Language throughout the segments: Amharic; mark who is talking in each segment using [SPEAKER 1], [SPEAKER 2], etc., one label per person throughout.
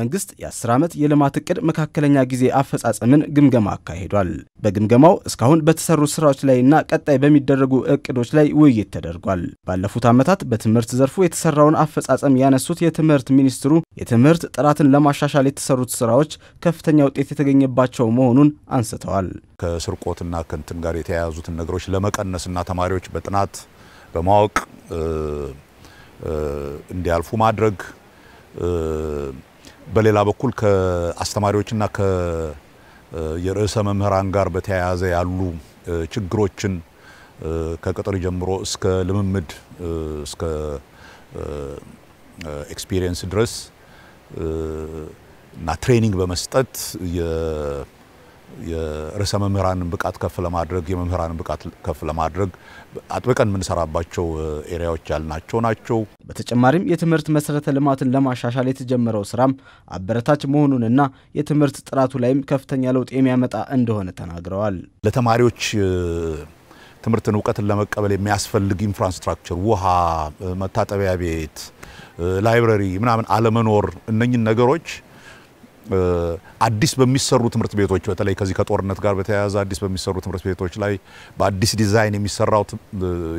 [SPEAKER 1] መንግስት የ10 ዓመት የልማት እቅድ መካከለኛ ጊዜ አፈጻጸምን ግምገማ አካሂዷል። በግምገማው እስካሁን በተሰሩ ስራዎች ላይና ቀጣይ በሚደረጉ እቅዶች ላይ ውይይት ተደርጓል። ባለፉት ዓመታት በትምህርት ዘርፉ የተሰራውን አፈጻጸም ያነሱት የትምህርት ሚኒስትሩ የትምህርት ጥራትን ለማሻሻል የተሰሩት ስራዎች ከፍተኛ ውጤት የተገኘባቸው መሆኑን አንስተዋል።
[SPEAKER 2] ከስርቆትና ከንትን ጋር የተያያዙትን ነገሮች ለመቀነስና ተማሪዎች በጥናት በማወቅ እንዲያልፉ ማድረግ በሌላ በኩል ከአስተማሪዎችና የርዕሰ መምህራን ጋር በተያያዘ ያሉ ችግሮችን ከቅጥር ጀምሮ እስከ ልምምድ እስከ ኤክስፒሪየንስ ድረስ እና ትሬኒንግ በመስጠት የርዕሰ መምህራንን ብቃት ከፍ ለማድረግ የመምህራንን ብቃት ከፍ ለማድረግ አጥብቀን የምንሰራባቸው ኤሪያዎች ያልናቸው ናቸው። በተጨማሪም የትምህርት መሰረተ ልማትን ለማሻሻል የተጀመረው
[SPEAKER 1] ስራም አበረታች መሆኑንና የትምህርት ጥራቱ ላይም ከፍተኛ ለውጥ የሚያመጣ እንደሆነ
[SPEAKER 2] ተናግረዋል። ለተማሪዎች ትምህርትን እውቀትን ለመቀበል የሚያስፈልግ ኢንፍራስትራክቸር፣ ውሃ፣ መታጠቢያ ቤት፣ ላይብረሪ ምናምን አለመኖር እነኝን ነገሮች አዲስ በሚሰሩ ትምህርት ቤቶች በተለይ ከዚህ ከጦርነት ጋር በተያያዘ አዲስ በሚሰሩ ትምህርት ቤቶች ላይ በአዲስ ዲዛይን የሚሰራው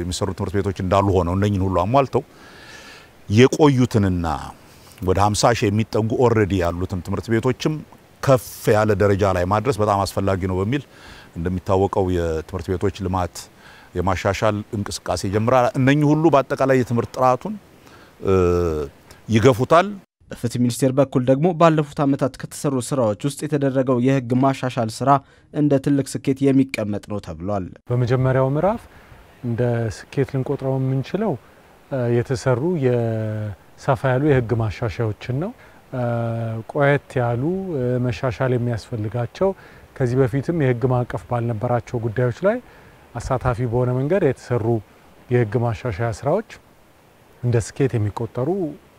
[SPEAKER 2] የሚሰሩ ትምህርት ቤቶች እንዳሉ ሆነው እነኝን ሁሉ አሟልተው የቆዩትንና ወደ 50 ሺህ የሚጠጉ ኦልሬዲ ያሉትን ትምህርት ቤቶችም ከፍ ያለ ደረጃ ላይ ማድረስ በጣም አስፈላጊ ነው በሚል እንደሚታወቀው የትምህርት ቤቶች ልማት የማሻሻል እንቅስቃሴ ጀምራል። እነኚህ ሁሉ በአጠቃላይ የትምህርት ጥራቱን ይገፉታል። በፍትህ ሚኒስቴር
[SPEAKER 1] በኩል ደግሞ ባለፉት ዓመታት ከተሰሩ ስራዎች ውስጥ የተደረገው የህግ ማሻሻል ስራ እንደ ትልቅ
[SPEAKER 3] ስኬት የሚቀመጥ ነው ተብሏል። በመጀመሪያው ምዕራፍ እንደ ስኬት ልንቆጥረው የምንችለው የተሰሩ የሰፋ ያሉ የህግ ማሻሻያዎችን ነው። ቆየት ያሉ መሻሻል የሚያስፈልጋቸው ከዚህ በፊትም የህግ ማዕቀፍ ባልነበራቸው ጉዳዮች ላይ አሳታፊ በሆነ መንገድ የተሰሩ የህግ ማሻሻያ ስራዎች እንደ ስኬት የሚቆጠሩ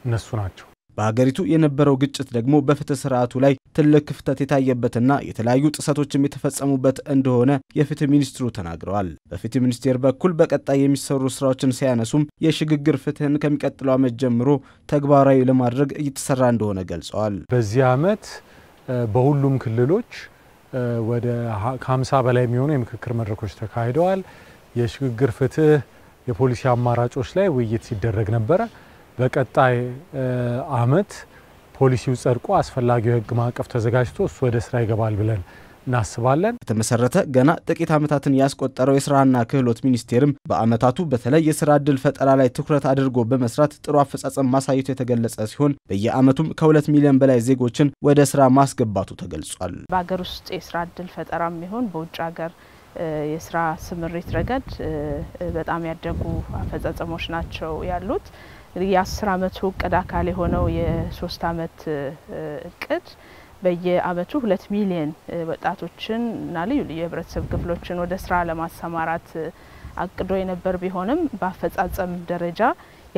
[SPEAKER 3] እነሱ ናቸው።
[SPEAKER 1] በሀገሪቱ የነበረው ግጭት ደግሞ በፍትህ ስርዓቱ ላይ ትልቅ ክፍተት የታየበትና የተለያዩ ጥሰቶችም የተፈጸሙበት እንደሆነ የፍትህ ሚኒስትሩ ተናግረዋል። በፍትህ ሚኒስቴር በኩል በቀጣይ የሚሰሩ ስራዎችን ሲያነሱም የሽግግር ፍትህን ከሚቀጥለው ዓመት ጀምሮ ተግባራዊ ለማድረግ እየተሰራ እንደሆነ
[SPEAKER 3] ገልጸዋል። በዚህ አመት በሁሉም ክልሎች ወደ ከ50 በላይ የሚሆኑ የምክክር መድረኮች ተካሂደዋል። የሽግግር ፍትህ የፖሊሲ አማራጮች ላይ ውይይት ሲደረግ ነበረ። በቀጣይ አመት ፖሊሲው ጸድቆ አስፈላጊው የህግ ማዕቀፍ ተዘጋጅቶ እሱ ወደ ስራ ይገባል ብለን እናስባለን። የተመሰረተ
[SPEAKER 1] ገና ጥቂት ዓመታትን ያስቆጠረው የስራና ክህሎት ሚኒስቴርም በአመታቱ በተለይ የስራ እድል ፈጠራ ላይ ትኩረት አድርጎ በመስራት ጥሩ አፈጻጸም ማሳየቱ የተገለጸ ሲሆን በየአመቱም ከሁለት ሚሊዮን በላይ ዜጎችን ወደ ስራ ማስገባቱ ተገልጿል።
[SPEAKER 4] በሀገር ውስጥ የስራ እድል ፈጠራ የሚሆን በውጭ ሀገር የስራ ስምሪት ረገድ በጣም ያደጉ አፈጻጸሞች ናቸው ያሉት። የአስር አመቱ እቅድ አካል የሆነው የሶስት አመት እቅድ በየአመቱ ሁለት ሚሊየን ወጣቶችን እና ልዩ ልዩ የህብረተሰብ ክፍሎችን ወደ ስራ ለማሰማራት አቅዶ የነበር ቢሆንም በአፈጻጸም ደረጃ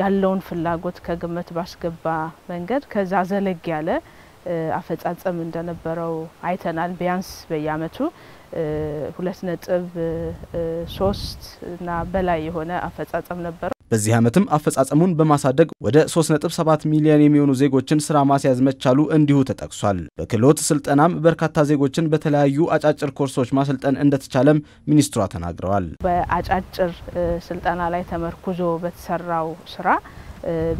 [SPEAKER 4] ያለውን ፍላጎት ከግምት ባስገባ መንገድ ከዛ ዘለግ ያለ አፈጻጸም እንደነበረው አይተናል። ቢያንስ በየአመቱ ሁለት ነጥብ ሶስት እና በላይ የሆነ አፈጻጸም ነበረው።
[SPEAKER 1] በዚህ ዓመትም አፈጻጸሙን በማሳደግ ወደ 3.7 ሚሊዮን የሚሆኑ ዜጎችን ስራ ማስያዝ መቻሉ እንዲሁ ተጠቅሷል። በክህሎት ስልጠናም በርካታ ዜጎችን በተለያዩ አጫጭር ኮርሶች ማሰልጠን እንደተቻለም ሚኒስትሯ ተናግረዋል።
[SPEAKER 4] በአጫጭር ስልጠና ላይ ተመርኩዞ በተሰራው ስራ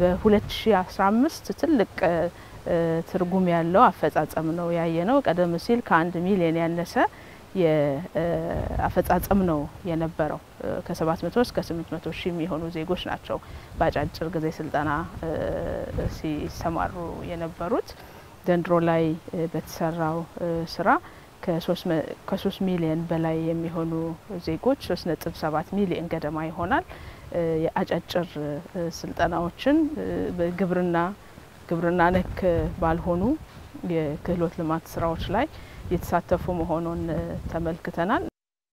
[SPEAKER 4] በ2015 ትልቅ ትርጉም ያለው አፈጻጸም ነው ያየ ነው። ቀደም ሲል ከአንድ ሚሊዮን ያነሰ የአፈጻጸም ነው የነበረው። ከ700 እስከ 800 ሺህ የሚሆኑ ዜጎች ናቸው በአጫጭር ጊዜ ስልጠና ሲሰማሩ የነበሩት። ዘንድሮ ላይ በተሰራው ስራ ከ3 ሚሊየን በላይ የሚሆኑ ዜጎች 3.7 ሚሊየን ገደማ ይሆናል የአጫጭር ስልጠናዎችን በግብርና ግብርና ነክ ባልሆኑ የክህሎት ልማት ስራዎች ላይ የተሳተፉ መሆኑን ተመልክተናል።